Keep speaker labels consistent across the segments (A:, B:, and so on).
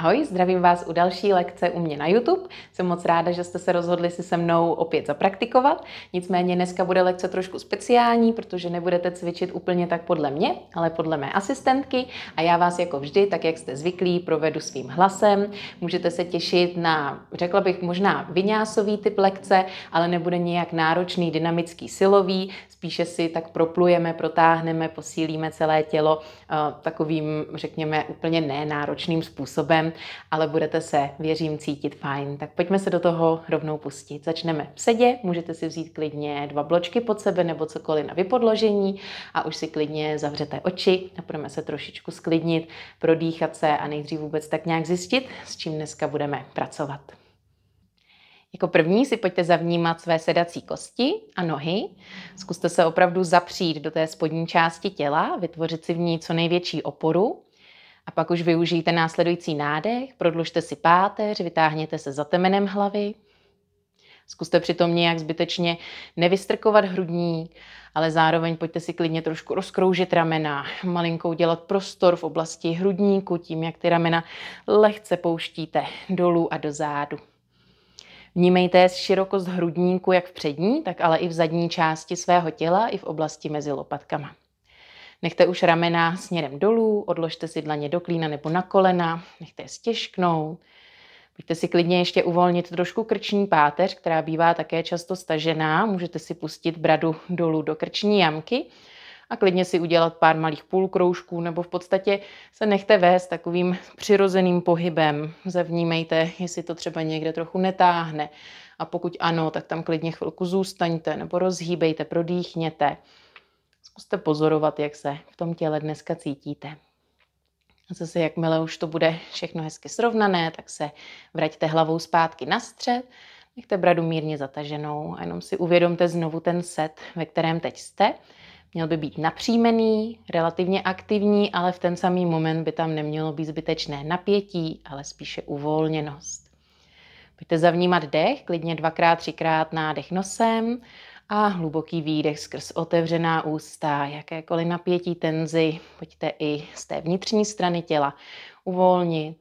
A: Ahoj, zdravím vás u další lekce u mě na YouTube. Jsem moc ráda, že jste se rozhodli si se mnou opět zapraktikovat. Nicméně dneska bude lekce trošku speciální, protože nebudete cvičit úplně tak podle mě, ale podle mé asistentky a já vás jako vždy, tak jak jste zvyklí, provedu svým hlasem. Můžete se těšit na, řekla bych, možná vyňásový typ lekce, ale nebude nějak náročný, dynamický, silový. Spíše si tak proplujeme, protáhneme, posílíme celé tělo eh, takovým, řekněme, úplně nenáročným způsobem ale budete se, věřím, cítit fajn. Tak pojďme se do toho rovnou pustit. Začneme v sedě, můžete si vzít klidně dva bločky pod sebe nebo cokoliv na vypodložení a už si klidně zavřete oči a budeme se trošičku sklidnit, prodýchat se a nejdřív vůbec tak nějak zjistit, s čím dneska budeme pracovat. Jako první si pojďte zavnímat své sedací kosti a nohy. Zkuste se opravdu zapřít do té spodní části těla, vytvořit si v ní co největší oporu. A pak už využijte následující nádech, prodlužte si páteř, vytáhněte se za temenem hlavy. Zkuste přitom nějak zbytečně nevystrkovat hrudní, ale zároveň pojďte si klidně trošku rozkroužit ramena, malinko udělat prostor v oblasti hrudníku tím, jak ty ramena lehce pouštíte dolů a do zádu. Vnímejte širokost hrudníku jak v přední, tak ale i v zadní části svého těla, i v oblasti mezi lopatkama. Nechte už ramena směrem dolů, odložte si dlaně do klína nebo na kolena, nechte je stěžknout. Můžete si klidně ještě uvolnit trošku krční páteř, která bývá také často stažená. Můžete si pustit bradu dolů do krční jamky a klidně si udělat pár malých půlkroužků nebo v podstatě se nechte vést takovým přirozeným pohybem. Zavnímejte, jestli to třeba někde trochu netáhne a pokud ano, tak tam klidně chvilku zůstaňte nebo rozhýbejte, prodýchněte. Zkuste pozorovat, jak se v tom těle dneska cítíte. A zase, jakmile už to bude všechno hezky srovnané, tak se vraťte hlavou zpátky na střed, nechte bradu mírně zataženou a jenom si uvědomte znovu ten set, ve kterém teď jste. Měl by být napřímený, relativně aktivní, ale v ten samý moment by tam nemělo být zbytečné napětí, ale spíše uvolněnost. Pojďte zavnímat dech, klidně dvakrát, třikrát nádech nosem, a hluboký výdech skrz otevřená ústa, jakékoliv napětí, tenzi, pojďte i z té vnitřní strany těla uvolnit.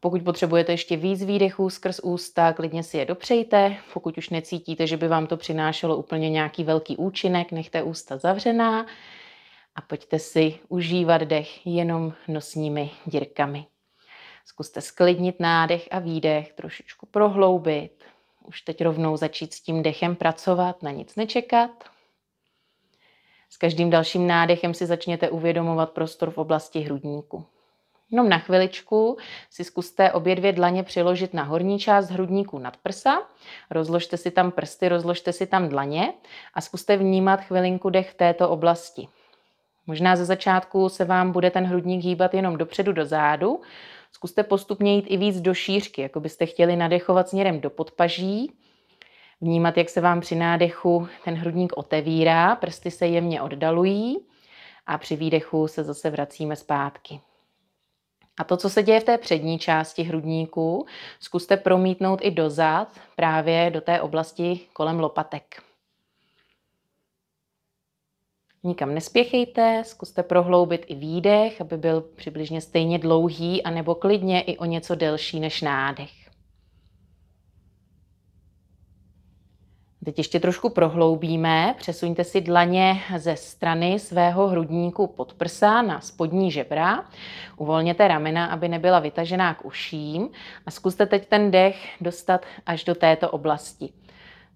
A: Pokud potřebujete ještě víc výdechů skrz ústa, klidně si je dopřejte. Pokud už necítíte, že by vám to přinášelo úplně nějaký velký účinek, nechte ústa zavřená a pojďte si užívat dech jenom nosními dírkami. Zkuste sklidnit nádech a výdech, trošičku prohloubit, už teď rovnou začít s tím dechem pracovat, na nic nečekat. S každým dalším nádechem si začněte uvědomovat prostor v oblasti hrudníku. Jenom na chviličku si zkuste obě dvě dlaně přiložit na horní část hrudníku nad prsa, rozložte si tam prsty, rozložte si tam dlaně a zkuste vnímat chvilinku dech v této oblasti. Možná ze začátku se vám bude ten hrudník hýbat jenom dopředu, do zádu, Zkuste postupně jít i víc do šířky, jako byste chtěli nadechovat směrem do podpaží, vnímat, jak se vám při nádechu ten hrudník otevírá, prsty se jemně oddalují a při výdechu se zase vracíme zpátky. A to, co se děje v té přední části hrudníku, zkuste promítnout i dozad, právě do té oblasti kolem lopatek. Nikam nespěchejte, zkuste prohloubit i výdech, aby byl přibližně stejně dlouhý, anebo klidně i o něco delší než nádech. Teď ještě trošku prohloubíme. Přesuňte si dlaně ze strany svého hrudníku pod prsa na spodní žebra. Uvolněte ramena, aby nebyla vytažená k uším a zkuste teď ten dech dostat až do této oblasti.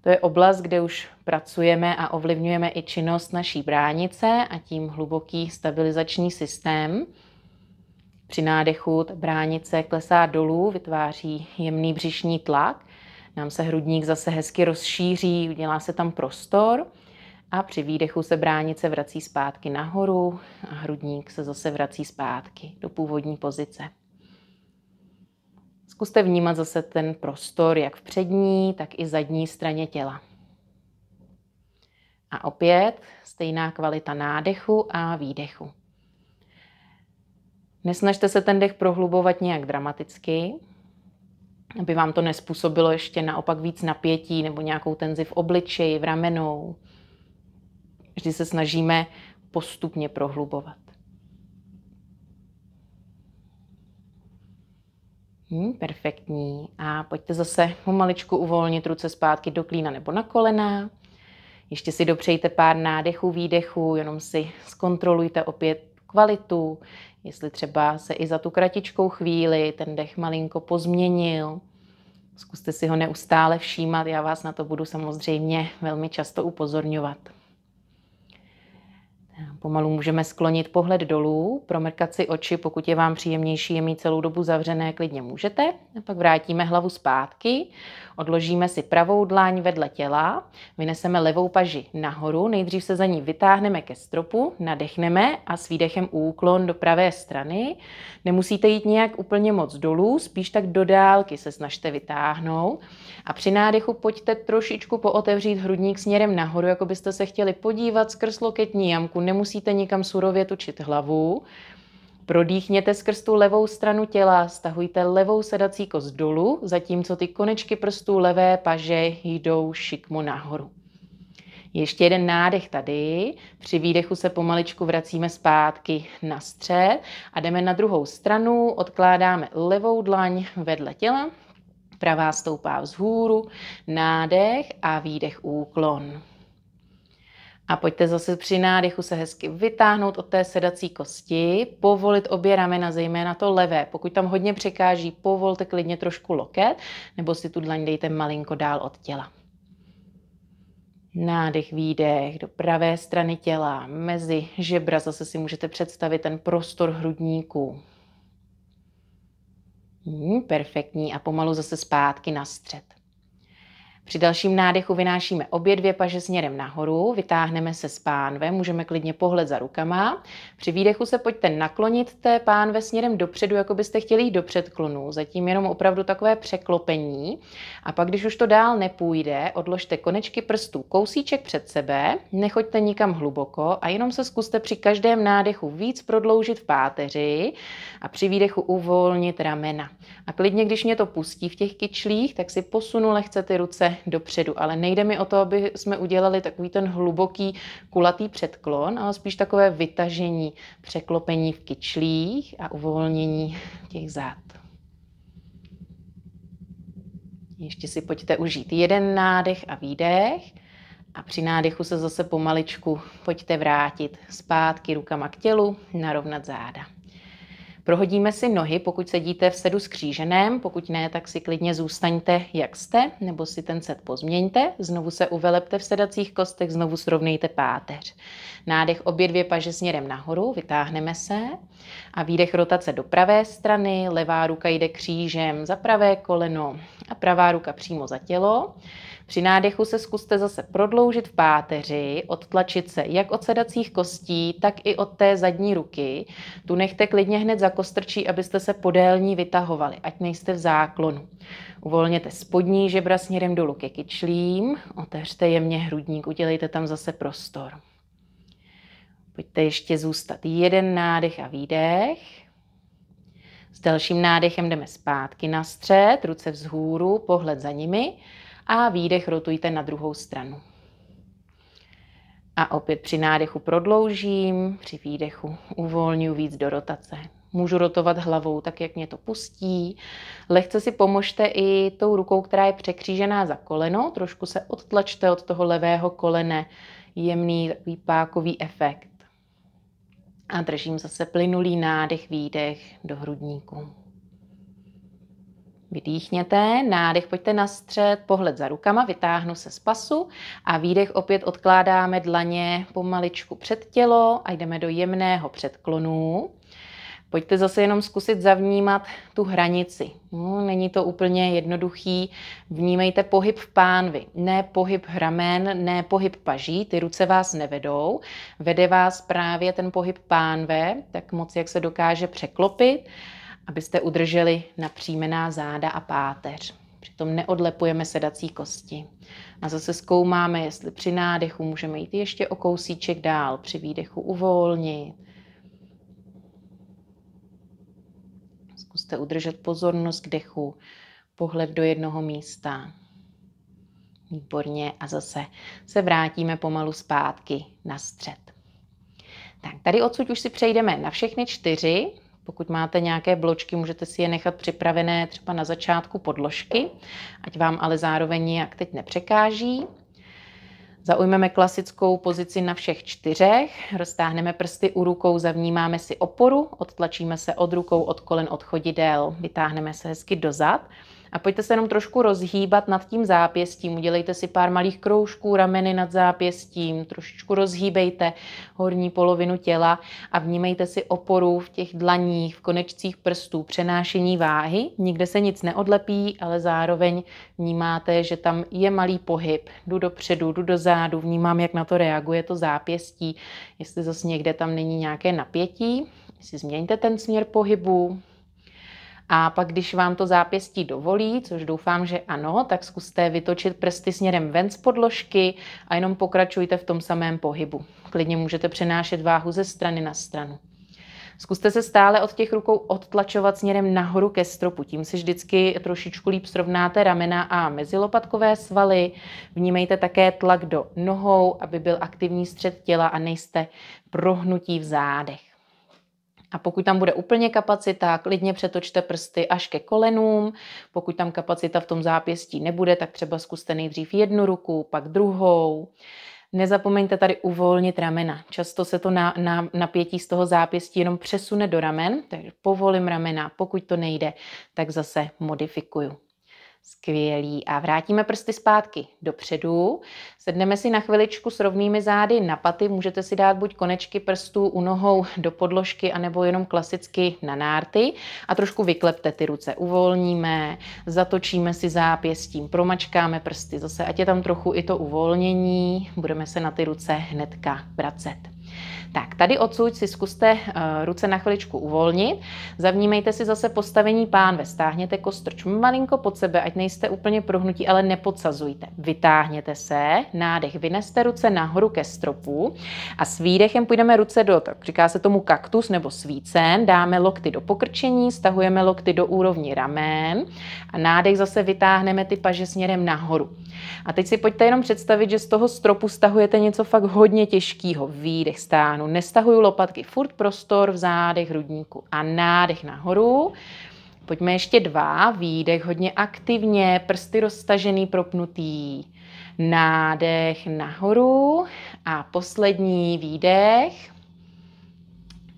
A: To je oblast, kde už pracujeme a ovlivňujeme i činnost naší bránice a tím hluboký stabilizační systém. Při nádechu bránice klesá dolů, vytváří jemný břišní tlak, nám se hrudník zase hezky rozšíří, udělá se tam prostor a při výdechu se bránice vrací zpátky nahoru a hrudník se zase vrací zpátky do původní pozice. Zkuste vnímat zase ten prostor jak v přední, tak i zadní straně těla. A opět stejná kvalita nádechu a výdechu. Nesnažte se ten dech prohlubovat nějak dramaticky, aby vám to nespůsobilo ještě naopak víc napětí nebo nějakou tenzi v obličeji, v ramenou. Vždy se snažíme postupně prohlubovat. Hmm, perfektní. A pojďte zase pomaličku uvolnit ruce zpátky do klína nebo na kolena. Ještě si dopřejte pár nádechů, výdechů, jenom si zkontrolujte opět kvalitu, jestli třeba se i za tu kratičkou chvíli ten dech malinko pozměnil. Zkuste si ho neustále všímat, já vás na to budu samozřejmě velmi často upozorňovat. Pomalu můžeme sklonit pohled dolů, promrkat si oči, pokud je vám příjemnější je mít celou dobu zavřené, klidně můžete. A pak vrátíme hlavu zpátky, Odložíme si pravou dláň vedle těla, vyneseme levou paži nahoru, nejdřív se za ní vytáhneme ke stropu, nadechneme a s výdechem úklon do pravé strany. Nemusíte jít nějak úplně moc dolů, spíš tak do dálky se snažte vytáhnout. A při nádechu pojďte trošičku pootevřít hrudník směrem nahoru, jako byste se chtěli podívat skrz loketní jamku. Nemusíte nikam surově tučit hlavu. Prodýchněte skrz tu levou stranu těla, stahujte levou sedací kost dolů, zatímco ty konečky prstů levé paže jdou šikmo nahoru. Ještě jeden nádech tady. Při výdechu se pomaličku vracíme zpátky na střed a jdeme na druhou stranu. Odkládáme levou dlaň vedle těla. Pravá stoupá vzhůru, nádech a výdech úklon. A pojďte zase při nádechu se hezky vytáhnout od té sedací kosti, povolit obě ramena, zejména to levé. Pokud tam hodně překáží, povolte klidně trošku loket, nebo si tu dlaň dejte malinko dál od těla. Nádech, výdech do pravé strany těla, mezi žebra, zase si můžete představit ten prostor hrudníku. Hmm, perfektní a pomalu zase zpátky na střed. Při dalším nádechu vynášíme obě dvě paže směrem nahoru, vytáhneme se z pánve, můžeme klidně pohled za rukama. Při výdechu se pojďte naklonit té pánve směrem dopředu, jako byste chtěli jít do předklonu, zatím jenom opravdu takové překlopení. A pak, když už to dál nepůjde, odložte konečky prstů kousíček před sebe, nechoďte nikam hluboko a jenom se zkuste při každém nádechu víc prodloužit v páteři a při výdechu uvolnit ramena. A klidně, když mě to pustí v těch kyčlích, tak si posunu lehce ty ruce dopředu, ale nejde mi o to, aby jsme udělali takový ten hluboký kulatý předklon, ale spíš takové vytažení, překlopení v kyčlích a uvolnění těch zad. Ještě si pojďte užít jeden nádech a výdech. A při nádechu se zase pomaličku pojďte vrátit zpátky rukama k tělu, narovnat záda. Prohodíme si nohy, pokud sedíte v sedu skříženém, pokud ne, tak si klidně zůstaňte, jak jste, nebo si ten sed pozměňte, znovu se uvelepte v sedacích kostech, znovu srovnejte páteř. Nádech obě dvě paže směrem nahoru, vytáhneme se a výdech rotace do pravé strany, levá ruka jde křížem za pravé koleno a pravá ruka přímo za tělo. Při nádechu se zkuste zase prodloužit v páteři, odtlačit se jak od sedacích kostí, tak i od té zadní ruky. Tu nechte klidně hned za kostrčí, abyste se podél ní vytahovali, ať nejste v záklonu. Uvolněte spodní žebra směrem dolů ke kyčlím, otevřte jemně hrudník, udělejte tam zase prostor. Pojďte ještě zůstat jeden nádech a výdech. S dalším nádechem jdeme zpátky na střed, ruce vzhůru, pohled za nimi a výdech rotujte na druhou stranu. A opět při nádechu prodloužím, při výdechu uvolňuji víc do rotace můžu rotovat hlavou tak, jak mě to pustí. Lehce si pomožte i tou rukou, která je překřížená za koleno. Trošku se odtlačte od toho levého kolene. Jemný takový pákový efekt. A držím zase plynulý nádech, výdech do hrudníku. Vydýchněte, nádech pojďte na střed, pohled za rukama, vytáhnu se z pasu a výdech opět odkládáme dlaně pomaličku před tělo a jdeme do jemného předklonu. Pojďte zase jenom zkusit zavnímat tu hranici. No, není to úplně jednoduchý. Vnímejte pohyb v pánvi, ne pohyb hramen, ne pohyb paží, ty ruce vás nevedou. Vede vás právě ten pohyb pánve, tak moc, jak se dokáže překlopit, abyste udrželi napřímená záda a páteř. Přitom neodlepujeme sedací kosti. A zase zkoumáme, jestli při nádechu můžeme jít ještě o kousíček dál, při výdechu uvolnit Zkuste udržet pozornost k dechu, pohled do jednoho místa. Výborně a zase se vrátíme pomalu zpátky na střed. Tak, tady odsud už si přejdeme na všechny čtyři. Pokud máte nějaké bločky, můžete si je nechat připravené třeba na začátku podložky, ať vám ale zároveň jak teď nepřekáží. Zaujmeme klasickou pozici na všech čtyřech, roztáhneme prsty u rukou, zavnímáme si oporu, odtlačíme se od rukou, od kolen, od chodidel, vytáhneme se hezky dozad. zad. A pojďte se jenom trošku rozhýbat nad tím zápěstím. Udělejte si pár malých kroužků rameny nad zápěstím, trošičku rozhýbejte horní polovinu těla a vnímejte si oporu v těch dlaních, v konečcích prstů, přenášení váhy. Nikde se nic neodlepí, ale zároveň vnímáte, že tam je malý pohyb. Jdu dopředu, jdu dozadu, vnímám, jak na to reaguje to zápěstí, jestli zase někde tam není nějaké napětí. Si změňte ten směr pohybu, a pak, když vám to zápěstí dovolí, což doufám, že ano, tak zkuste vytočit prsty směrem ven z podložky a jenom pokračujte v tom samém pohybu. Klidně můžete přenášet váhu ze strany na stranu. Zkuste se stále od těch rukou odtlačovat směrem nahoru ke stropu. Tím si vždycky trošičku líp srovnáte ramena a mezilopatkové svaly. Vnímejte také tlak do nohou, aby byl aktivní střed těla a nejste prohnutí v zádech. A pokud tam bude úplně kapacita, klidně přetočte prsty až ke kolenům. Pokud tam kapacita v tom zápěstí nebude, tak třeba zkuste nejdřív jednu ruku, pak druhou. Nezapomeňte tady uvolnit ramena. Často se to na, na, napětí z toho zápěstí jenom přesune do ramen, takže povolím ramena. Pokud to nejde, tak zase modifikuju. Skvělý. A vrátíme prsty zpátky dopředu. Sedneme si na chviličku s rovnými zády na paty. Můžete si dát buď konečky prstů u nohou do podložky, anebo jenom klasicky na nárty. A trošku vyklepte ty ruce. Uvolníme, zatočíme si zápěstím, promačkáme prsty zase, ať je tam trochu i to uvolnění. Budeme se na ty ruce hnedka vracet. Tak, tady odsud si zkuste eh, ruce na chviličku uvolnit. Zavnímejte si zase postavení pánve. Stáhněte kostrč malinko pod sebe, ať nejste úplně prohnutí, ale nepodsazujte. Vytáhněte se, nádech, vyneste ruce nahoru ke stropu a s výdechem půjdeme ruce do, tak říká se tomu kaktus nebo svícen, dáme lokty do pokrčení, stahujeme lokty do úrovni ramen a nádech zase vytáhneme ty paže směrem nahoru. A teď si pojďte jenom představit, že z toho stropu stahujete něco fakt hodně těžkého. Výdech stáhnete ránu. Nestahuju lopatky, furt prostor v zádech, hrudníku a nádech nahoru. Pojďme ještě dva, výdech hodně aktivně, prsty roztažený, propnutý. Nádech nahoru a poslední výdech.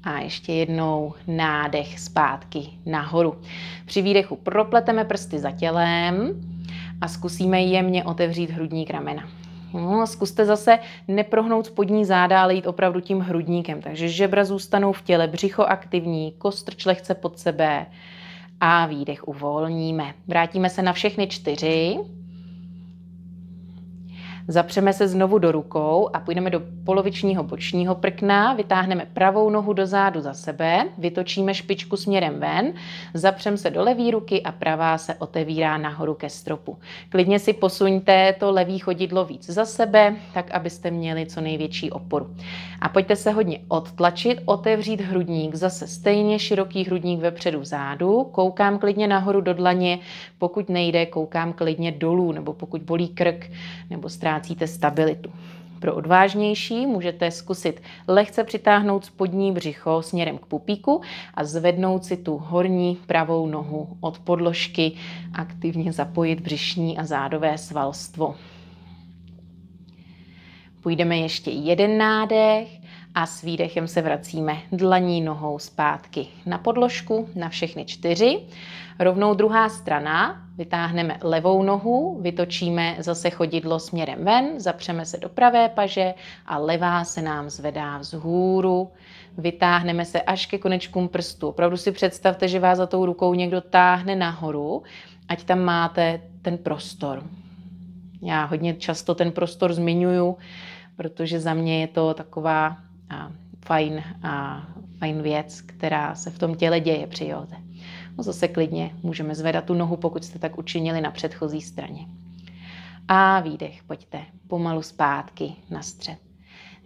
A: A ještě jednou nádech zpátky nahoru. Při výdechu propleteme prsty za tělem a zkusíme jemně otevřít hrudní ramena. No, zkuste zase neprohnout spodní záda, ale jít opravdu tím hrudníkem. Takže žebra zůstanou v těle, břicho aktivní, kostrč lehce pod sebe a výdech uvolníme. Vrátíme se na všechny čtyři. Zapřeme se znovu do rukou a půjdeme do polovičního bočního prkna, vytáhneme pravou nohu do zádu za sebe, vytočíme špičku směrem ven, zapřeme se do levý ruky a pravá se otevírá nahoru ke stropu. Klidně si posuňte to levý chodidlo víc za sebe, tak abyste měli co největší oporu. A pojďte se hodně odtlačit, otevřít hrudník, zase stejně široký hrudník vepředu zádu, koukám klidně nahoru do dlaně, pokud nejde, koukám klidně dolů, nebo pokud bolí krk, nebo strávím ztrácíte stabilitu. Pro odvážnější můžete zkusit lehce přitáhnout spodní břicho směrem k pupíku a zvednout si tu horní pravou nohu od podložky, aktivně zapojit břišní a zádové svalstvo. Půjdeme ještě jeden nádech a s výdechem se vracíme dlaní nohou zpátky na podložku, na všechny čtyři. Rovnou druhá strana, vytáhneme levou nohu, vytočíme zase chodidlo směrem ven, zapřeme se do pravé paže a levá se nám zvedá vzhůru. Vytáhneme se až ke konečkům prstů. Opravdu si představte, že vás za tou rukou někdo táhne nahoru, ať tam máte ten prostor. Já hodně často ten prostor zmiňuju, protože za mě je to taková fajn, a fajn věc, která se v tom těle děje při józe. No zase klidně můžeme zvedat tu nohu, pokud jste tak učinili na předchozí straně. A výdech, pojďte pomalu zpátky na střed.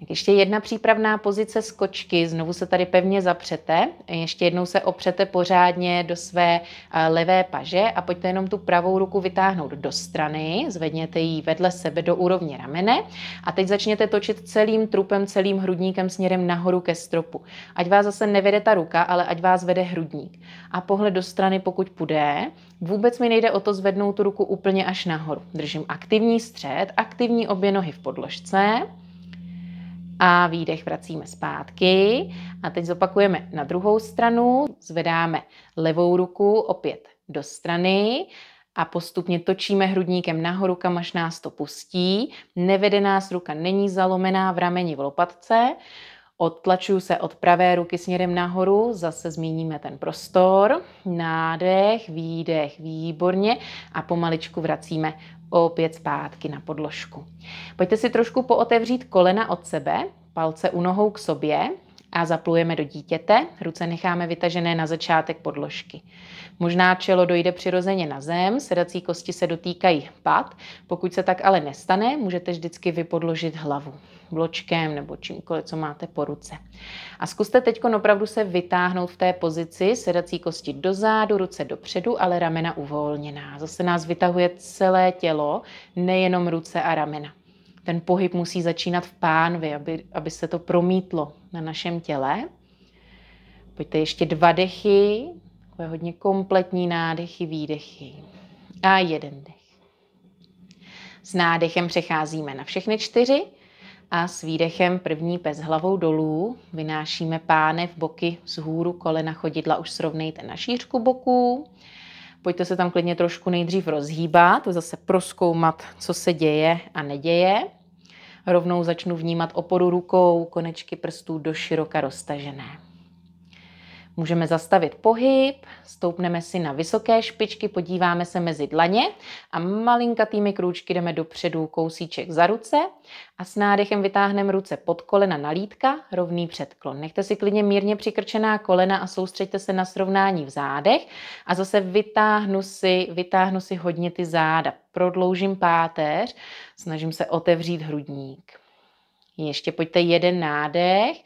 A: Ještě jedna přípravná pozice skočky, znovu se tady pevně zapřete, ještě jednou se opřete pořádně do své eh, levé paže a pojďte jenom tu pravou ruku vytáhnout do strany, zvedněte ji vedle sebe do úrovně ramene a teď začněte točit celým trupem, celým hrudníkem směrem nahoru ke stropu. Ať vás zase nevede ta ruka, ale ať vás vede hrudník. A pohled do strany, pokud půjde, vůbec mi nejde o to zvednout tu ruku úplně až nahoru. Držím aktivní střed, aktivní obě nohy v podložce a výdech vracíme zpátky. A teď zopakujeme na druhou stranu. Zvedáme levou ruku opět do strany a postupně točíme hrudníkem nahoru, kam až nás to pustí. Nevede nás ruka, není zalomená v rameni v lopatce. Odtlačuju se od pravé ruky směrem nahoru, zase zmíníme ten prostor. Nádech, výdech, výborně a pomaličku vracíme opět zpátky na podložku. Pojďte si trošku pootevřít kolena od sebe, palce u nohou k sobě a zaplujeme do dítěte. Ruce necháme vytažené na začátek podložky. Možná čelo dojde přirozeně na zem, sedací kosti se dotýkají pad. Pokud se tak ale nestane, můžete vždycky vypodložit hlavu bločkem nebo čímkoliv, co máte po ruce. A zkuste teď opravdu se vytáhnout v té pozici, sedací kosti dozadu, ruce dopředu, ale ramena uvolněná. Zase nás vytahuje celé tělo, nejenom ruce a ramena. Ten pohyb musí začínat v pánvi, aby, aby se to promítlo na našem těle. Pojďte ještě dva dechy, takové hodně kompletní nádechy, výdechy. A jeden dech. S nádechem přecházíme na všechny čtyři a s výdechem první pes hlavou dolů vynášíme pánev boky z hůru kolena chodidla, už srovnejte na šířku boků. Pojďte se tam klidně trošku nejdřív rozhýbat, zase proskoumat, co se děje a neděje. Rovnou začnu vnímat oporu rukou, konečky prstů do široka roztažené. Můžeme zastavit pohyb, stoupneme si na vysoké špičky, podíváme se mezi dlaně a malinkatými krůčky jdeme dopředu kousíček za ruce a s nádechem vytáhneme ruce pod kolena na lítka, rovný předklon. Nechte si klidně mírně přikrčená kolena a soustřeďte se na srovnání v zádech a zase vytáhnu si, vytáhnu si hodně ty záda. Prodloužím páteř, snažím se otevřít hrudník. Ještě pojďte jeden nádech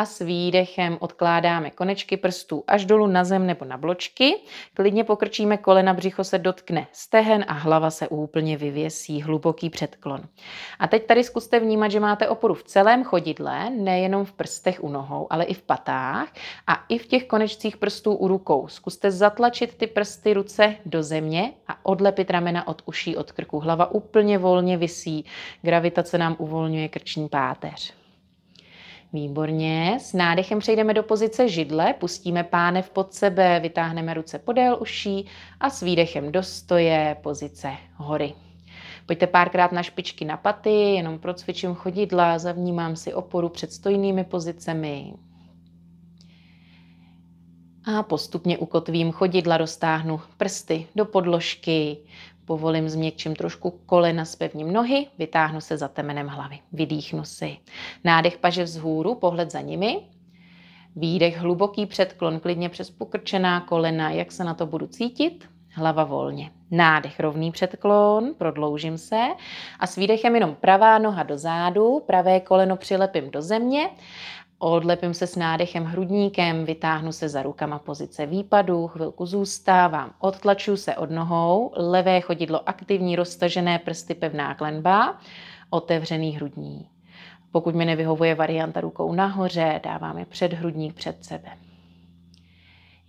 A: a s výdechem odkládáme konečky prstů až dolů na zem nebo na bločky. Klidně pokrčíme kolena, břicho se dotkne stehen a hlava se úplně vyvěsí, hluboký předklon. A teď tady zkuste vnímat, že máte oporu v celém chodidle, nejenom v prstech u nohou, ale i v patách a i v těch konečcích prstů u rukou. Zkuste zatlačit ty prsty ruce do země a odlepit ramena od uší, od krku. Hlava úplně volně vysí, gravitace nám uvolňuje krční páteř. Výborně. S nádechem přejdeme do pozice židle, pustíme pánev pod sebe, vytáhneme ruce podél uší a s výdechem do stoje pozice hory. Pojďte párkrát na špičky na paty, jenom procvičím chodidla, zavnímám si oporu před stojnými pozicemi. A postupně ukotvím chodidla, roztáhnu prsty do podložky. Povolím změkčím trošku kolena zpevním nohy, vytáhnu se za temenem hlavy. Vydýchnu si. Nádech paže vzhůru, pohled za nimi. Výdech hluboký předklon, klidně přes pokrčená kolena, jak se na to budu cítit. Hlava volně. Nádech rovný předklon, prodloužím se a s výdechem jenom pravá noha do zádu, pravé koleno přilepím do země Odlepím se s nádechem hrudníkem, vytáhnu se za rukama pozice výpadu, chvilku zůstávám, odtlaču se od nohou, levé chodidlo aktivní, roztažené prsty pevná klenba, otevřený hrudní. Pokud mi nevyhovuje varianta rukou nahoře, dáváme před hrudník před sebe.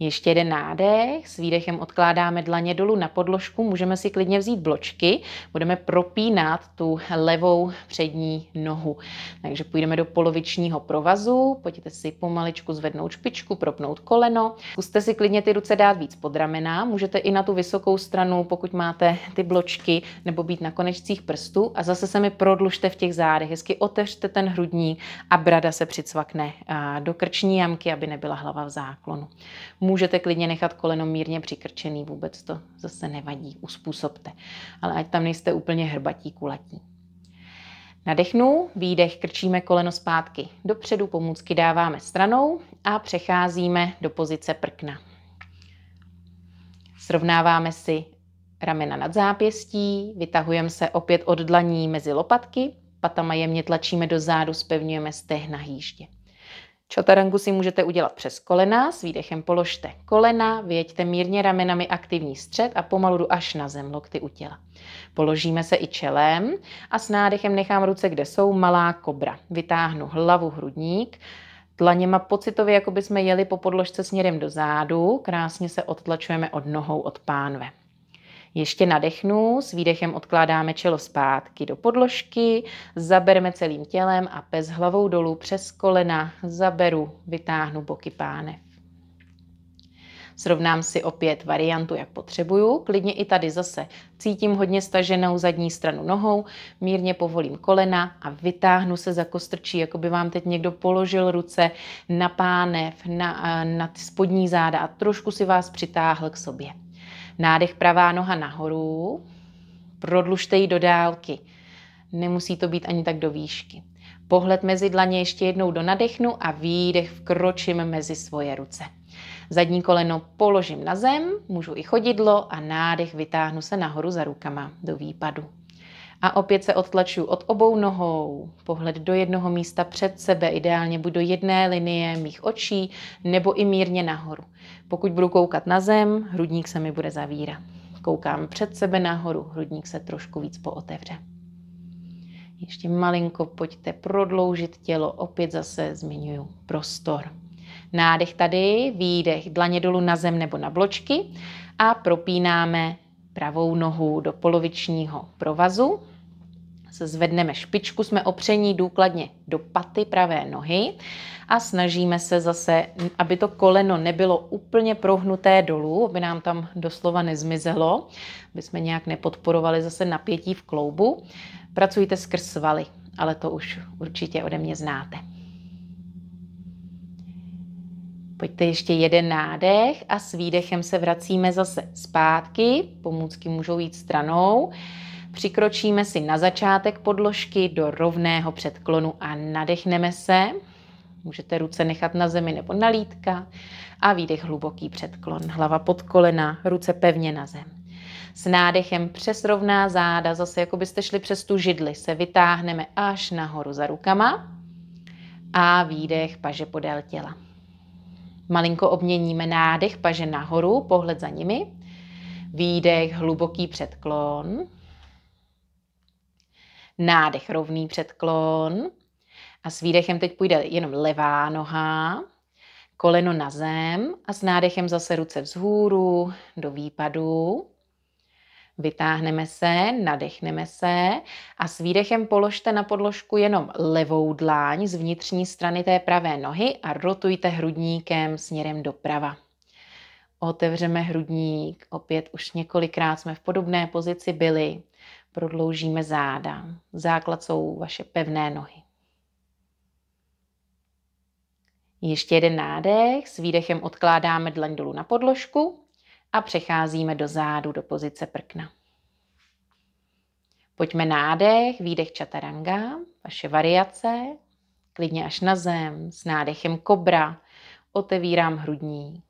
A: Ještě jeden nádech, s výdechem odkládáme dlaně dolů na podložku, můžeme si klidně vzít bločky, budeme propínat tu levou přední nohu. Takže půjdeme do polovičního provazu, pojďte si pomaličku zvednout špičku, propnout koleno, zkuste si klidně ty ruce dát víc pod ramena, můžete i na tu vysokou stranu, pokud máte ty bločky, nebo být na konečcích prstů a zase se mi prodlužte v těch zádech, hezky otevřte ten hrudník a brada se přicvakne eh, do krční jamky, aby nebyla hlava v záklonu. Můžete klidně nechat koleno mírně přikrčený, vůbec to zase nevadí, uspůsobte. Ale ať tam nejste úplně hrbatí, kulatí. Nadechnu, výdech, krčíme koleno zpátky dopředu, pomůcky dáváme stranou a přecházíme do pozice prkna. Srovnáváme si ramena nad zápěstí, vytahujeme se opět od dlaní mezi lopatky, patama jemně tlačíme do zádu, spevňujeme stehna hýždě. Čatarangu si můžete udělat přes kolena, s výdechem položte kolena, vyjeďte mírně ramenami aktivní střed a pomalu jdu až na zem, lokty u těla. Položíme se i čelem a s nádechem nechám ruce, kde jsou, malá kobra. Vytáhnu hlavu, hrudník, tlaněma pocitově, jako by jsme jeli po podložce směrem do zádu, krásně se odtlačujeme od nohou od pánve. Ještě nadechnu, s výdechem odkládáme čelo zpátky do podložky, zabereme celým tělem a pes hlavou dolů přes kolena, zaberu, vytáhnu boky pánev. Srovnám si opět variantu, jak potřebuju. Klidně i tady zase cítím hodně staženou zadní stranu nohou, mírně povolím kolena a vytáhnu se za kostrčí, jako by vám teď někdo položil ruce na pánev, na, eh, na spodní záda a trošku si vás přitáhl k sobě. Nádech pravá noha nahoru, prodlužte ji do dálky. Nemusí to být ani tak do výšky. Pohled mezi dlaně ještě jednou do nadechnu a výdech vkročím mezi svoje ruce. Zadní koleno položím na zem, můžu i chodidlo a nádech vytáhnu se nahoru za rukama do výpadu. A opět se odtlačuju od obou nohou. Pohled do jednoho místa před sebe, ideálně buď do jedné linie mých očí, nebo i mírně nahoru. Pokud budu koukat na zem, hrudník se mi bude zavírat. Koukám před sebe nahoru, hrudník se trošku víc pootevře. Ještě malinko pojďte prodloužit tělo, opět zase zmiňuju prostor. Nádech tady, výdech, dlaně dolů na zem nebo na bločky a propínáme pravou nohu do polovičního provazu. Zvedneme špičku, jsme opření důkladně do paty pravé nohy a snažíme se zase, aby to koleno nebylo úplně prohnuté dolů, aby nám tam doslova nezmizelo, aby jsme nějak nepodporovali zase napětí v kloubu. Pracujte skrz svaly, ale to už určitě ode mě znáte. Pojďte ještě jeden nádech a s výdechem se vracíme zase zpátky. Pomůcky můžou jít stranou. Přikročíme si na začátek podložky do rovného předklonu a nadechneme se. Můžete ruce nechat na zemi nebo na lítka a výdech hluboký předklon. Hlava pod kolena, ruce pevně na zem. S nádechem přes rovná záda, zase jako byste šli přes tu židli, se vytáhneme až nahoru za rukama a výdech paže podél těla. Malinko obměníme nádech, paže nahoru, pohled za nimi. Výdech, hluboký předklon. Nádech, rovný předklon. A s výdechem teď půjde jenom levá noha, koleno na zem a s nádechem zase ruce vzhůru do výpadu. Vytáhneme se, nadechneme se a s výdechem položte na podložku jenom levou dláň z vnitřní strany té pravé nohy a rotujte hrudníkem směrem doprava. Otevřeme hrudník, opět už několikrát jsme v podobné pozici byli. Prodloužíme záda. Základ jsou vaše pevné nohy. Ještě jeden nádech, s výdechem odkládáme dlaň dolů na podložku a přecházíme do zádu, do pozice prkna. Pojďme nádech, výdech čataranga, vaše variace, klidně až na zem, s nádechem kobra, otevírám hrudník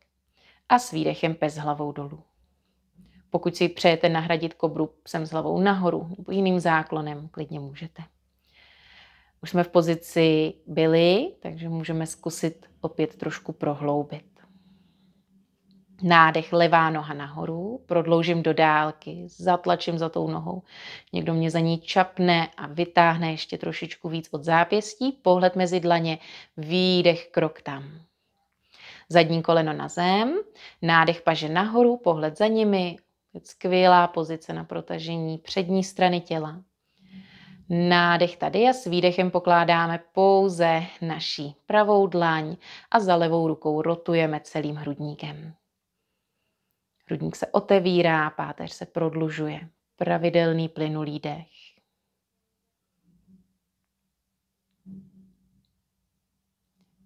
A: a s výdechem pes hlavou dolů. Pokud si přejete nahradit kobru psem s hlavou nahoru nebo jiným záklonem, klidně můžete. Už jsme v pozici byli, takže můžeme zkusit opět trošku prohloubit. Nádech, levá noha nahoru, prodloužím do dálky, zatlačím za tou nohou. Někdo mě za ní čapne a vytáhne ještě trošičku víc od zápěstí, pohled mezi dlaně, výdech, krok tam. Zadní koleno na zem, nádech paže nahoru, pohled za nimi, skvělá pozice na protažení přední strany těla. Nádech tady a s výdechem pokládáme pouze naší pravou dlaň a za levou rukou rotujeme celým hrudníkem. Hrudník se otevírá, páteř se prodlužuje. Pravidelný plynulý dech.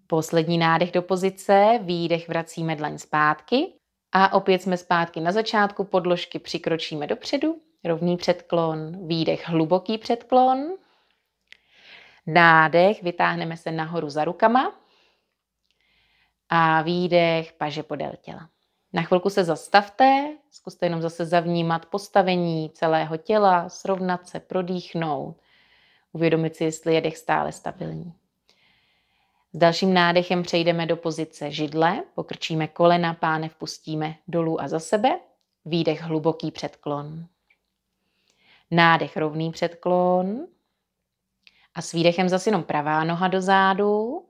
A: Poslední nádech do pozice, výdech vracíme dlaň zpátky a opět jsme zpátky na začátku podložky, přikročíme dopředu, rovný předklon, výdech hluboký předklon, nádech, vytáhneme se nahoru za rukama a výdech paže podél těla. Na chvilku se zastavte, zkuste jenom zase zavnímat postavení celého těla, srovnat se, prodýchnout, uvědomit si, jestli je dech stále stabilní. S dalším nádechem přejdeme do pozice židle, pokrčíme kolena, pánev pustíme dolů a za sebe, výdech hluboký předklon. Nádech rovný předklon a s výdechem zase jenom pravá noha do zádu,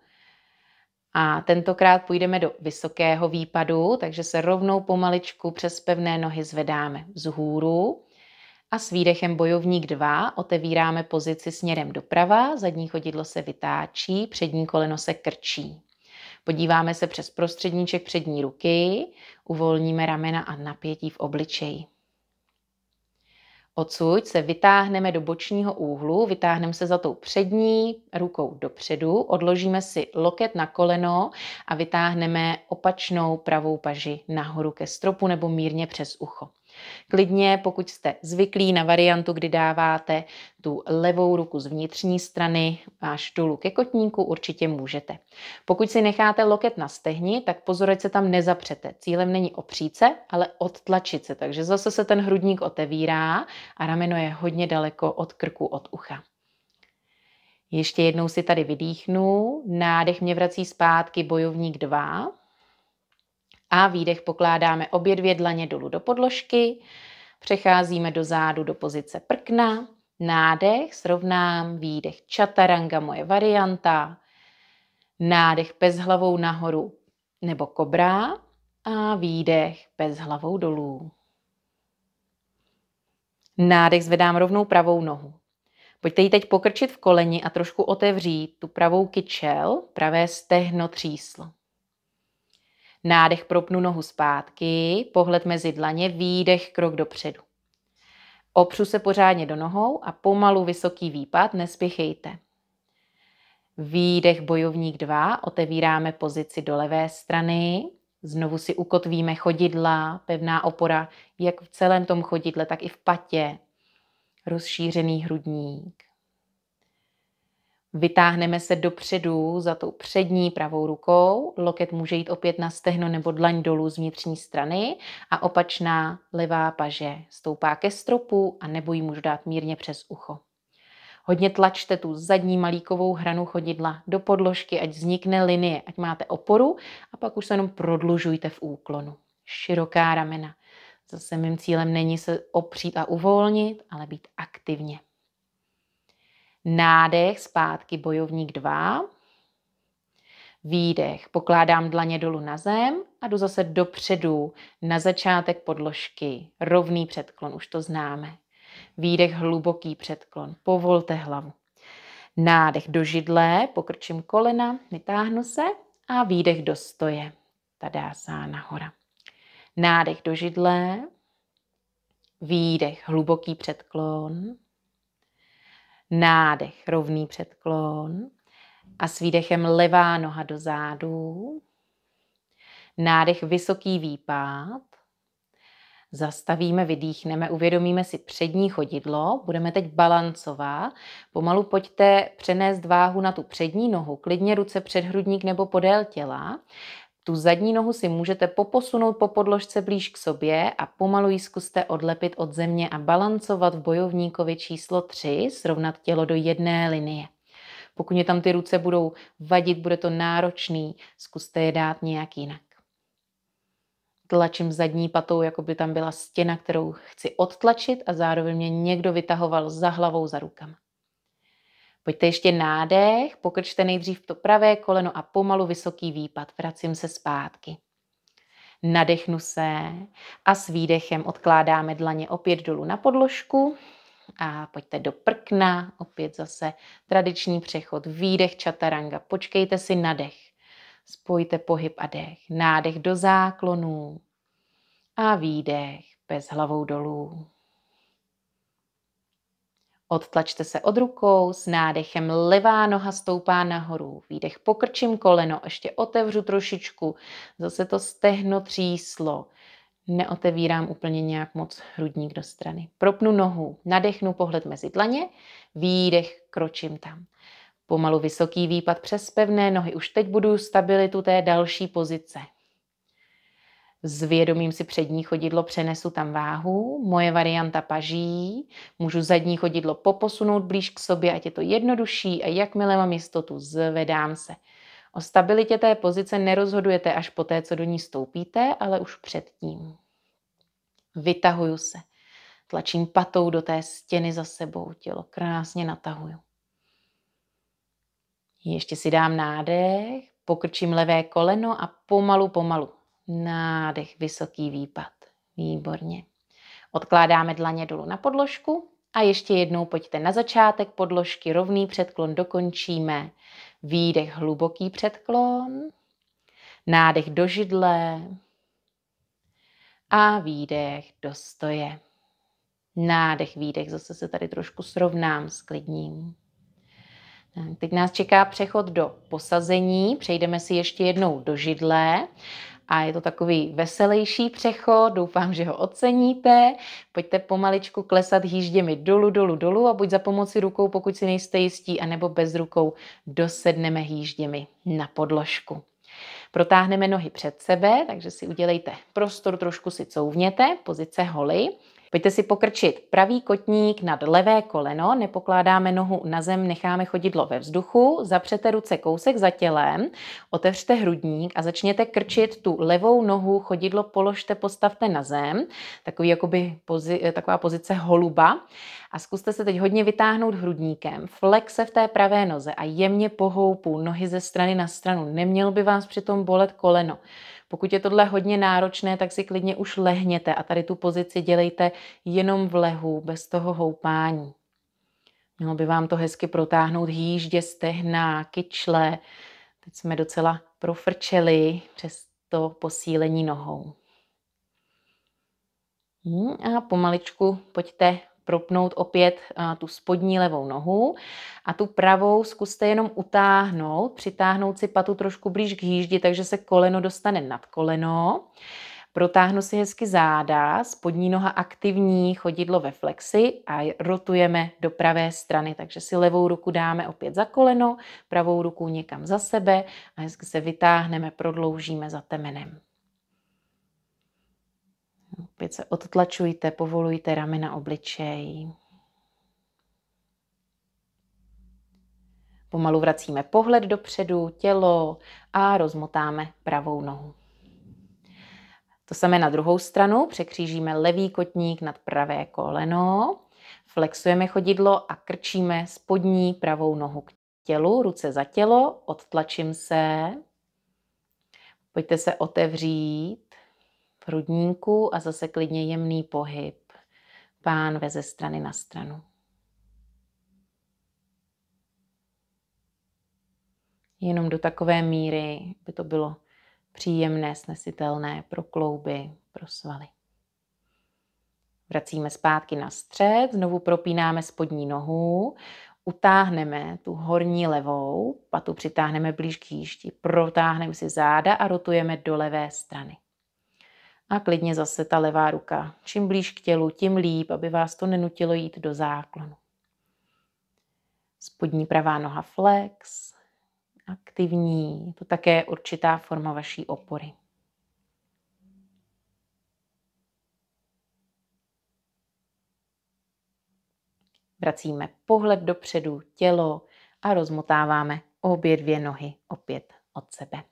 A: a tentokrát půjdeme do vysokého výpadu, takže se rovnou pomaličku přes pevné nohy zvedáme vzhůru a s výdechem bojovník 2 otevíráme pozici směrem doprava, zadní chodidlo se vytáčí, přední koleno se krčí. Podíváme se přes prostředníček přední ruky, uvolníme ramena a napětí v obličeji. Odsud se vytáhneme do bočního úhlu, vytáhneme se za tou přední rukou dopředu, odložíme si loket na koleno a vytáhneme opačnou pravou paži nahoru ke stropu nebo mírně přes ucho. Klidně, pokud jste zvyklí na variantu, kdy dáváte tu levou ruku z vnitřní strany až dolů ke kotníku, určitě můžete. Pokud si necháte loket na stehni, tak pozor, se tam nezapřete. Cílem není opřít se, ale odtlačit se. Takže zase se ten hrudník otevírá a rameno je hodně daleko od krku, od ucha. Ještě jednou si tady vydýchnu. Nádech mě vrací zpátky bojovník 2 a výdech pokládáme obě dvě dlaně dolů do podložky, přecházíme do zádu do pozice prkna, nádech srovnám, výdech čataranga moje varianta, nádech bez hlavou nahoru nebo kobra a výdech bez hlavou dolů. Nádech zvedám rovnou pravou nohu. Pojďte ji teď pokrčit v koleni a trošku otevřít tu pravou kyčel, pravé stehno tříslo. Nádech propnu nohu zpátky, pohled mezi dlaně, výdech, krok dopředu. Opřu se pořádně do nohou a pomalu vysoký výpad, nespěchejte. Výdech bojovník 2, otevíráme pozici do levé strany, znovu si ukotvíme chodidla, pevná opora jak v celém tom chodidle, tak i v patě, rozšířený hrudník. Vytáhneme se dopředu za tou přední pravou rukou, loket může jít opět na stehno nebo dlaň dolů z vnitřní strany a opačná levá paže stoupá ke stropu a nebo ji můžu dát mírně přes ucho. Hodně tlačte tu zadní malíkovou hranu chodidla do podložky, ať vznikne linie, ať máte oporu a pak už se jenom prodlužujte v úklonu. Široká ramena. Zase mým cílem není se opřít a uvolnit, ale být aktivně. Nádech zpátky bojovník 2. Výdech. Pokládám dlaně dolů na zem a jdu zase dopředu na začátek podložky. Rovný předklon, už to známe. Výdech hluboký předklon. Povolte hlavu. Nádech do židle, pokrčím kolena, vytáhnu se a výdech do stoje. sá hora. Nádech do židle, výdech hluboký předklon, Nádech, rovný předklon a s výdechem levá noha do zádu. Nádech, vysoký výpad. Zastavíme, vydýchneme, uvědomíme si přední chodidlo, budeme teď balancovat. Pomalu pojďte přenést váhu na tu přední nohu, klidně ruce před hrudník nebo podél těla. Tu zadní nohu si můžete poposunout po podložce blíž k sobě a pomalu ji zkuste odlepit od země a balancovat v bojovníkovi číslo 3, srovnat tělo do jedné linie. Pokud mě tam ty ruce budou vadit, bude to náročný, zkuste je dát nějak jinak. Tlačím zadní patou, jako by tam byla stěna, kterou chci odtlačit a zároveň mě někdo vytahoval za hlavou, za rukama. Pojďte ještě nádech, pokrčte nejdřív to pravé koleno a pomalu vysoký výpad. Vracím se zpátky. Nadechnu se a s výdechem odkládáme dlaně opět dolů na podložku a pojďte do prkna, opět zase tradiční přechod, výdech čataranga, počkejte si nadech, spojte pohyb a dech, nádech do záklonů a výdech bez hlavou dolů. Odtlačte se od rukou, s nádechem levá noha stoupá nahoru, výdech pokrčím koleno, ještě otevřu trošičku, zase to stehno tříslo. Neotevírám úplně nějak moc hrudník do strany. Propnu nohu, nadechnu pohled mezi dlaně, výdech, kročím tam. Pomalu vysoký výpad přes pevné nohy. Už teď budu stabilitu té další pozice zvědomím si přední chodidlo přenesu tam váhu, moje varianta paží, můžu zadní chodidlo poposunout blíž k sobě, ať je to jednodušší a jakmile mám jistotu, zvedám se. O stabilitě té pozice nerozhodujete až po té, co do ní stoupíte, ale už předtím. Vytahuju se. Tlačím patou do té stěny za sebou, tělo krásně natahuju. Ještě si dám nádech, pokrčím levé koleno a pomalu, pomalu Nádech, vysoký výpad. Výborně. Odkládáme dlaně dolů na podložku a ještě jednou pojďte na začátek podložky, rovný předklon dokončíme. Výdech, hluboký předklon. Nádech do židle. A výdech do stoje. Nádech, výdech, zase se tady trošku srovnám s klidním. Teď nás čeká přechod do posazení. Přejdeme si ještě jednou do židle a je to takový veselější přechod, doufám, že ho oceníte. Pojďte pomaličku klesat hýžděmi dolů, dolů, dolů a buď za pomoci rukou, pokud si nejste jistí, anebo bez rukou dosedneme hýžděmi na podložku. Protáhneme nohy před sebe, takže si udělejte prostor, trošku si couvněte, pozice holy. Pojďte si pokrčit pravý kotník nad levé koleno, nepokládáme nohu na zem, necháme chodidlo ve vzduchu, zapřete ruce kousek za tělem, otevřte hrudník a začněte krčit tu levou nohu, chodidlo položte, postavte na zem, takový jakoby pozi, taková pozice holuba a zkuste se teď hodně vytáhnout hrudníkem, flexe v té pravé noze a jemně pohoupu nohy ze strany na stranu, neměl by vás přitom bolet koleno. Pokud je tohle hodně náročné, tak si klidně už lehněte a tady tu pozici dělejte jenom v lehu, bez toho houpání. Mělo by vám to hezky protáhnout hýždě, stehna, kyčle. Teď jsme docela profrčeli přes to posílení nohou. Hmm, a pomaličku pojďte propnout opět eh, tu spodní levou nohu a tu pravou zkuste jenom utáhnout, přitáhnout si patu trošku blíž k hýždi, takže se koleno dostane nad koleno. Protáhnu si hezky záda, spodní noha aktivní, chodidlo ve flexi a rotujeme do pravé strany. Takže si levou ruku dáme opět za koleno, pravou ruku někam za sebe a hezky se vytáhneme, prodloužíme za temenem. Opět se odtlačujte, povolujte ramena obličej. Pomalu vracíme pohled dopředu, tělo a rozmotáme pravou nohu. To samé na druhou stranu, překřížíme levý kotník nad pravé koleno, flexujeme chodidlo a krčíme spodní pravou nohu k tělu, ruce za tělo, odtlačím se. Pojďte se otevřít hrudníku a zase klidně jemný pohyb. Pán ve ze strany na stranu. Jenom do takové míry by to bylo příjemné, snesitelné pro klouby, pro svaly. Vracíme zpátky na střed, znovu propínáme spodní nohu, utáhneme tu horní levou, patu přitáhneme blíž k jíšti, protáhneme si záda a rotujeme do levé strany a klidně zase ta levá ruka. Čím blíž k tělu, tím líp, aby vás to nenutilo jít do záklonu. Spodní pravá noha flex, aktivní, to také je určitá forma vaší opory. Vracíme pohled dopředu, tělo a rozmotáváme obě dvě nohy opět od sebe.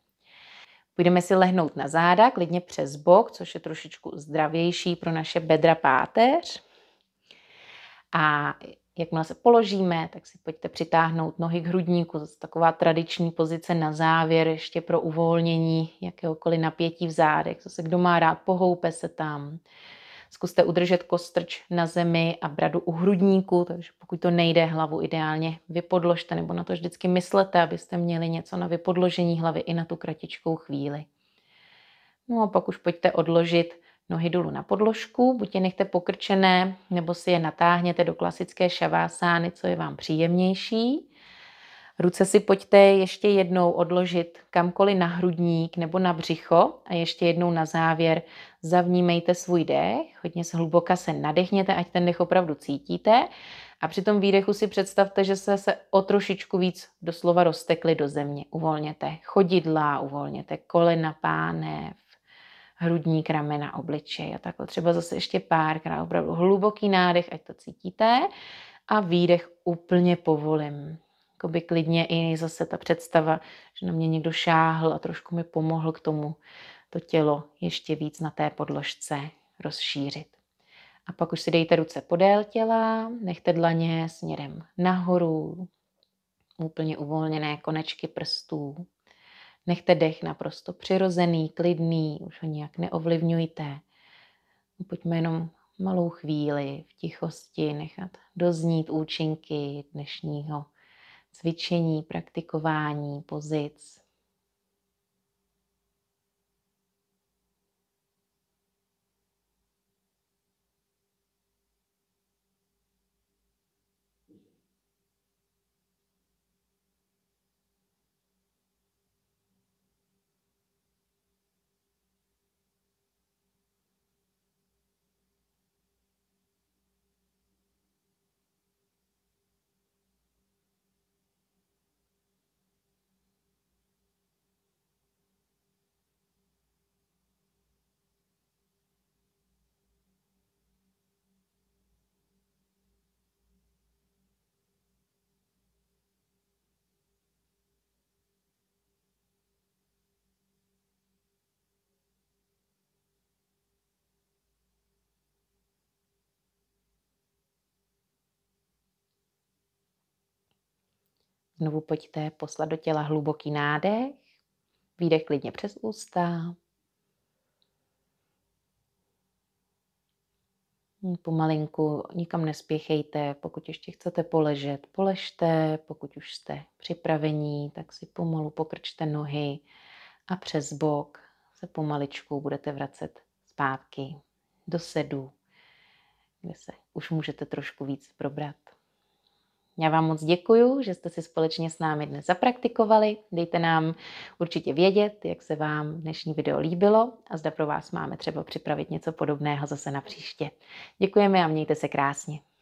A: Půjdeme si lehnout na záda, klidně přes bok, což je trošičku zdravější pro naše bedra páteř. A jakmile se položíme, tak si pojďte přitáhnout nohy k hrudníku. Zase taková tradiční pozice na závěr, ještě pro uvolnění jakéhokoliv napětí v zádech. Zase kdo má rád, pohoupe se tam. Zkuste udržet kostrč na zemi a bradu u hrudníku, takže pokud to nejde, hlavu ideálně vypodložte nebo na to vždycky myslete, abyste měli něco na vypodložení hlavy i na tu kratičkou chvíli. No a pak už pojďte odložit nohy dolů na podložku, buď je nechte pokrčené, nebo si je natáhněte do klasické šavásány, co je vám příjemnější. Ruce si pojďte ještě jednou odložit kamkoliv na hrudník nebo na břicho a ještě jednou na závěr zavnímejte svůj dech, hodně zhluboka se nadechněte, ať ten dech opravdu cítíte a při tom výdechu si představte, že se se o trošičku víc doslova roztekli do země. Uvolněte chodidla, uvolněte kolena, pánev, hrudník, ramena, obličej a takhle. Třeba zase ještě párkrát opravdu hluboký nádech, ať to cítíte a výdech úplně povolím jakoby klidně i zase ta představa, že na mě někdo šáhl a trošku mi pomohl k tomu to tělo ještě víc na té podložce rozšířit. A pak už si dejte ruce podél těla, nechte dlaně směrem nahoru, úplně uvolněné konečky prstů. Nechte dech naprosto přirozený, klidný, už ho nijak neovlivňujte. Pojďme jenom malou chvíli v tichosti nechat doznít účinky dnešního cvičení, praktikování pozic, Znovu pojďte poslat do těla hluboký nádech, výdech klidně přes ústa. Pomalinku, nikam nespěchejte, pokud ještě chcete poležet, poležte, pokud už jste připravení, tak si pomalu pokrčte nohy a přes bok se pomaličku budete vracet zpátky do sedu, kde se už můžete trošku víc probrat. Já vám moc děkuji, že jste si společně s námi dnes zapraktikovali. Dejte nám určitě vědět, jak se vám dnešní video líbilo a zda pro vás máme třeba připravit něco podobného zase na příště. Děkujeme a mějte se krásně.